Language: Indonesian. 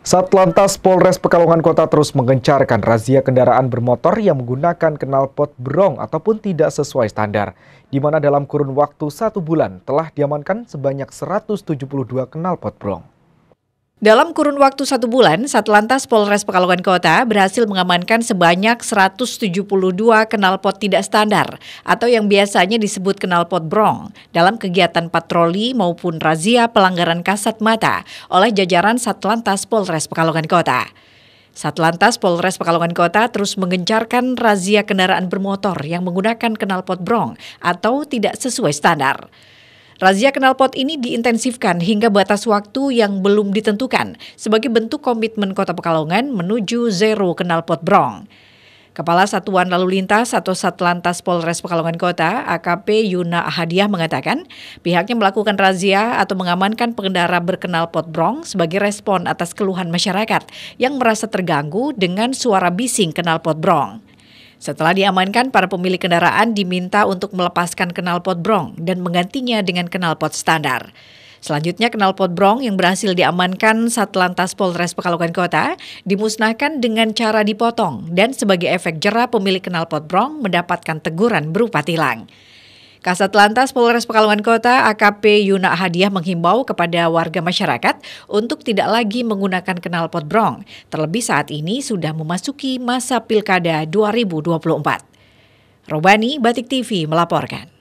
Satlantas Polres Pekalongan Kota terus mengencarkan razia kendaraan bermotor yang menggunakan knalpot brong ataupun tidak sesuai standar, di mana dalam kurun waktu satu bulan telah diamankan sebanyak 172 knalpot brong. Dalam kurun waktu satu bulan, Satlantas Polres Pekalongan Kota berhasil mengamankan sebanyak 172 kenalpot tidak standar atau yang biasanya disebut kenalpot brong dalam kegiatan patroli maupun razia pelanggaran kasat mata oleh jajaran Satlantas Polres Pekalongan Kota. Satlantas Polres Pekalongan Kota terus mengencarkan razia kendaraan bermotor yang menggunakan kenalpot brong atau tidak sesuai standar. Razia knalpot ini diintensifkan hingga batas waktu yang belum ditentukan sebagai bentuk komitmen Kota Pekalongan menuju zero knalpot brong. Kepala Satuan Lalu Lintas atau Satlantas Polres Pekalongan Kota, AKP Yuna Ahadiah mengatakan, pihaknya melakukan razia atau mengamankan pengendara berkenal pot brong sebagai respon atas keluhan masyarakat yang merasa terganggu dengan suara bising kenal pot brong. Setelah diamankan, para pemilik kendaraan diminta untuk melepaskan kenalpot brong dan menggantinya dengan kenalpot standar. Selanjutnya kenalpot brong yang berhasil diamankan Satlantas Polres Pekalongan Kota dimusnahkan dengan cara dipotong dan sebagai efek jerah pemilik kenalpot brong mendapatkan teguran berupa tilang. Kasat Lantas Polres Pekalongan Kota AKP Yuna Hadiah menghimbau kepada warga masyarakat untuk tidak lagi menggunakan knalpot brong, terlebih saat ini sudah memasuki masa Pilkada 2024. Robani Batik TV melaporkan.